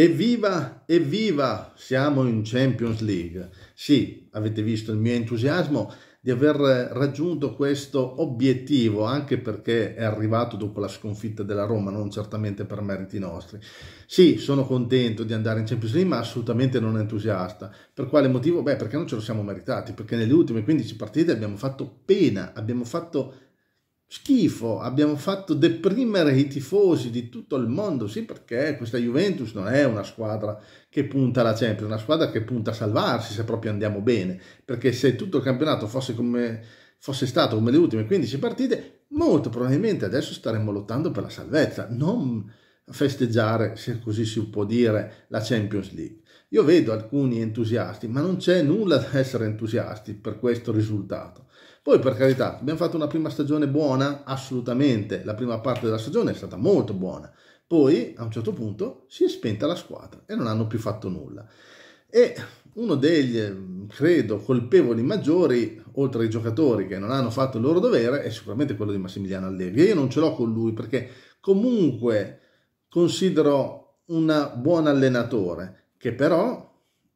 Evviva, evviva, siamo in Champions League. Sì, avete visto il mio entusiasmo di aver raggiunto questo obiettivo, anche perché è arrivato dopo la sconfitta della Roma, non certamente per meriti nostri. Sì, sono contento di andare in Champions League, ma assolutamente non entusiasta. Per quale motivo? Beh, perché non ce lo siamo meritati, perché nelle ultime 15 partite abbiamo fatto pena, abbiamo fatto pena. Schifo, abbiamo fatto deprimere i tifosi di tutto il mondo, sì perché questa Juventus non è una squadra che punta alla Champions, è una squadra che punta a salvarsi se proprio andiamo bene, perché se tutto il campionato fosse, come, fosse stato come le ultime 15 partite, molto probabilmente adesso staremmo lottando per la salvezza, non festeggiare, se così si può dire, la Champions League. Io vedo alcuni entusiasti, ma non c'è nulla da essere entusiasti per questo risultato poi per carità, abbiamo fatto una prima stagione buona? Assolutamente, la prima parte della stagione è stata molto buona. Poi a un certo punto si è spenta la squadra e non hanno più fatto nulla. E uno degli, eh, credo, colpevoli maggiori, oltre ai giocatori che non hanno fatto il loro dovere, è sicuramente quello di Massimiliano Allegri. Io non ce l'ho con lui perché comunque considero un buon allenatore, che però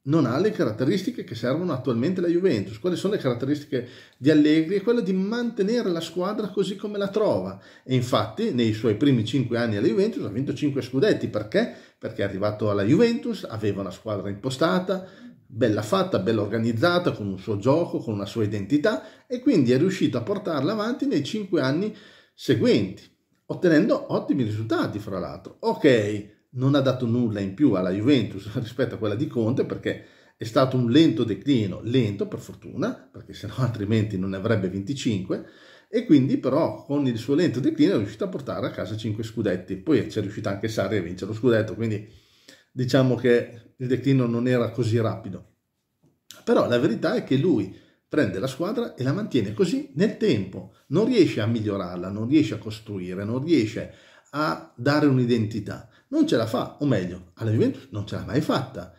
non ha le caratteristiche che servono attualmente la Juventus. Quali sono le caratteristiche di Allegri? È quella di mantenere la squadra così come la trova. E infatti nei suoi primi cinque anni alla Juventus ha vinto cinque scudetti. Perché? Perché è arrivato alla Juventus, aveva una squadra impostata, bella fatta, bella organizzata, con un suo gioco, con una sua identità e quindi è riuscito a portarla avanti nei cinque anni seguenti, ottenendo ottimi risultati fra l'altro. Ok, non ha dato nulla in più alla Juventus rispetto a quella di Conte perché è stato un lento declino, lento per fortuna, perché sennò altrimenti non ne avrebbe 25 e quindi però con il suo lento declino è riuscito a portare a casa 5 scudetti, poi c'è riuscita anche Sarri a vincere lo scudetto, quindi diciamo che il declino non era così rapido. Però la verità è che lui prende la squadra e la mantiene così nel tempo, non riesce a migliorarla, non riesce a costruire, non riesce a dare un'identità. Non ce la fa, o meglio, alla Juventus non ce l'ha mai fatta,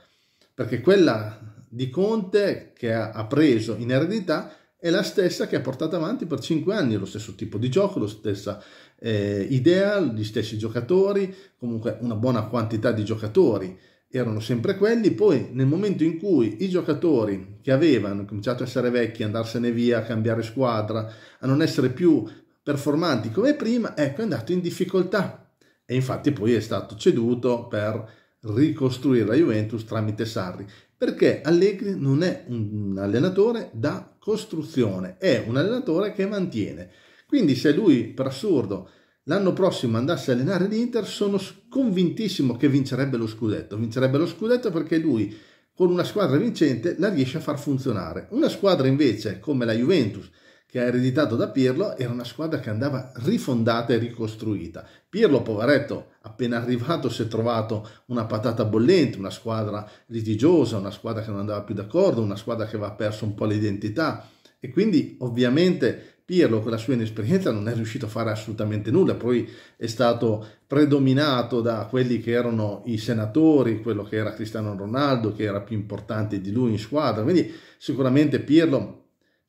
perché quella di Conte che ha preso in eredità è la stessa che ha portato avanti per cinque anni lo stesso tipo di gioco, la stessa eh, idea, gli stessi giocatori, comunque una buona quantità di giocatori erano sempre quelli, poi nel momento in cui i giocatori che avevano cominciato a essere vecchi, andarsene via, a cambiare squadra, a non essere più performanti come prima, ecco è andato in difficoltà e infatti poi è stato ceduto per ricostruire la Juventus tramite Sarri, perché Allegri non è un allenatore da costruzione, è un allenatore che mantiene. Quindi se lui, per assurdo, l'anno prossimo andasse a allenare l'Inter, sono convintissimo che vincerebbe lo scudetto. Vincerebbe lo scudetto perché lui, con una squadra vincente, la riesce a far funzionare. Una squadra invece, come la Juventus, che ha ereditato da Pirlo era una squadra che andava rifondata e ricostruita. Pirlo, poveretto, appena arrivato si è trovato una patata bollente, una squadra litigiosa, una squadra che non andava più d'accordo, una squadra che aveva perso un po' l'identità e quindi ovviamente Pirlo con la sua inesperienza non è riuscito a fare assolutamente nulla, poi è stato predominato da quelli che erano i senatori, quello che era Cristiano Ronaldo, che era più importante di lui in squadra, quindi sicuramente Pirlo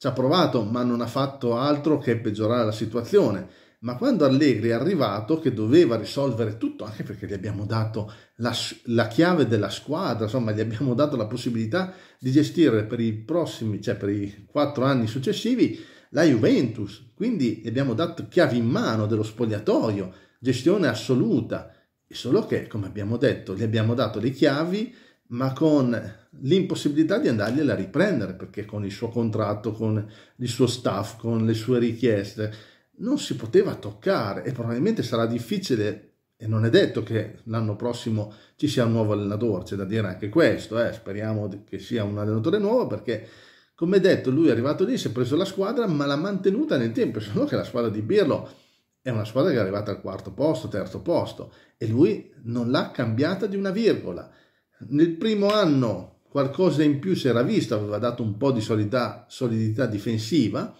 ci ha provato, ma non ha fatto altro che peggiorare la situazione. Ma quando Allegri è arrivato, che doveva risolvere tutto, anche perché gli abbiamo dato la, la chiave della squadra, insomma, gli abbiamo dato la possibilità di gestire per i prossimi, cioè per i quattro anni successivi, la Juventus. Quindi gli abbiamo dato chiavi in mano dello spogliatoio, gestione assoluta. Solo che, come abbiamo detto, gli abbiamo dato le chiavi ma con l'impossibilità di andargliela a riprendere perché con il suo contratto, con il suo staff, con le sue richieste non si poteva toccare e probabilmente sarà difficile e non è detto che l'anno prossimo ci sia un nuovo allenatore, c'è da dire anche questo, eh? speriamo che sia un allenatore nuovo perché come detto lui è arrivato lì, si è preso la squadra ma l'ha mantenuta nel tempo, solo che la squadra di Birlo è una squadra che è arrivata al quarto posto, terzo posto e lui non l'ha cambiata di una virgola nel primo anno qualcosa in più si era visto, aveva dato un po' di solidità, solidità difensiva,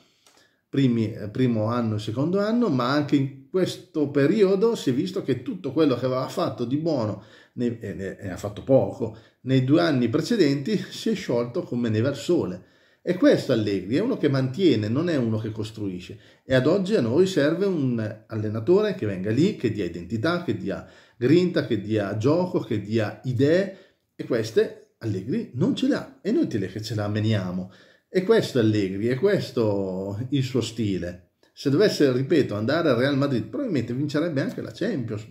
primi, primo anno e secondo anno, ma anche in questo periodo si è visto che tutto quello che aveva fatto di buono, ne, ne, ne ha fatto poco, nei due anni precedenti si è sciolto come neve al sole. E questo Allegri è uno che mantiene, non è uno che costruisce. E ad oggi a noi serve un allenatore che venga lì, che dia identità, che dia grinta, che dia gioco, che dia idee, e queste Allegri non ce l'ha, è inutile che ce la meniamo. E questo è Allegri, è questo il suo stile. Se dovesse, ripeto, andare al Real Madrid, probabilmente vincerebbe anche la Champions,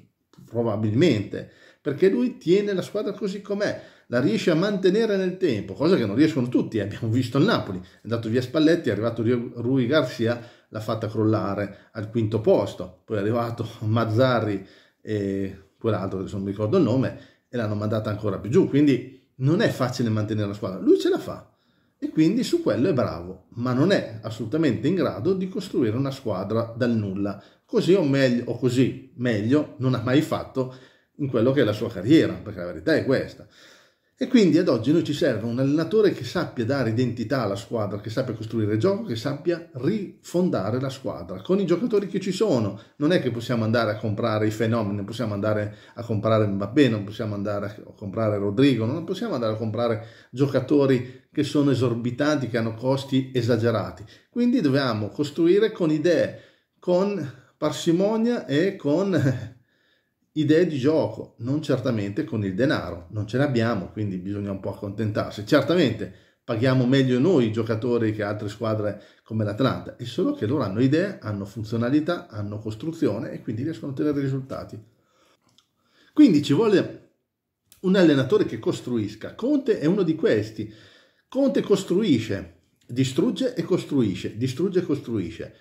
probabilmente, perché lui tiene la squadra così com'è, la riesce a mantenere nel tempo, cosa che non riescono tutti, eh, abbiamo visto il Napoli, è andato via Spalletti, è arrivato Rui Garcia, l'ha fatta crollare al quinto posto, poi è arrivato Mazzarri e quell'altro, che non mi ricordo il nome, e l'hanno mandata ancora più giù, quindi non è facile mantenere la squadra, lui ce la fa e quindi su quello è bravo, ma non è assolutamente in grado di costruire una squadra dal nulla, così o meglio, o così meglio non ha mai fatto in quello che è la sua carriera, perché la verità è questa. E quindi ad oggi noi ci serve un allenatore che sappia dare identità alla squadra, che sappia costruire il gioco, che sappia rifondare la squadra con i giocatori che ci sono. Non è che possiamo andare a comprare i fenomeni, non possiamo andare a comprare Mbappé, non possiamo andare a comprare Rodrigo, non possiamo andare a comprare giocatori che sono esorbitanti, che hanno costi esagerati. Quindi dobbiamo costruire con idee, con parsimonia e con idee di gioco, non certamente con il denaro, non ce l'abbiamo, quindi bisogna un po' accontentarsi. Certamente paghiamo meglio noi giocatori che altre squadre come l'Atlanta, è solo che loro hanno idee, hanno funzionalità, hanno costruzione e quindi riescono a ottenere risultati. Quindi ci vuole un allenatore che costruisca. Conte è uno di questi. Conte costruisce, distrugge e costruisce, distrugge e costruisce.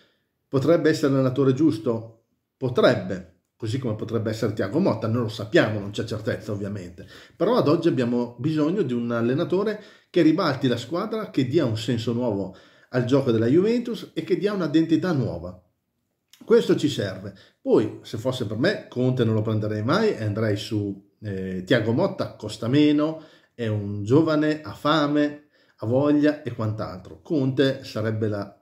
Potrebbe essere l'allenatore giusto? Potrebbe, così come potrebbe essere Tiago Motta, non lo sappiamo, non c'è certezza ovviamente, però ad oggi abbiamo bisogno di un allenatore che ribalti la squadra, che dia un senso nuovo al gioco della Juventus e che dia un'identità nuova. Questo ci serve. Poi, se fosse per me, Conte non lo prenderei mai e andrei su eh, Tiago Motta, costa meno, è un giovane, ha fame, ha voglia e quant'altro. Conte sarebbe la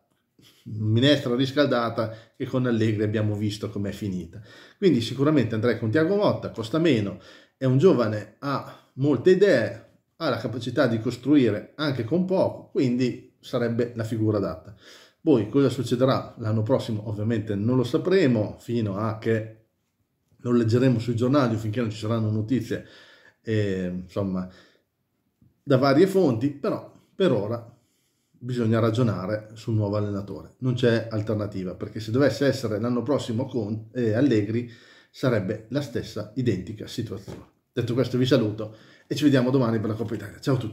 minestra riscaldata che con Allegri abbiamo visto com'è finita. Quindi sicuramente andrei con Tiago Motta, costa meno, è un giovane, ha molte idee, ha la capacità di costruire anche con poco, quindi sarebbe la figura adatta. Poi cosa succederà l'anno prossimo ovviamente non lo sapremo fino a che non leggeremo sui giornali finché non ci saranno notizie eh, insomma da varie fonti, però per ora bisogna ragionare sul nuovo allenatore, non c'è alternativa, perché se dovesse essere l'anno prossimo con eh, Allegri sarebbe la stessa identica situazione. Detto questo vi saluto e ci vediamo domani per la Coppa Italia. Ciao a tutti.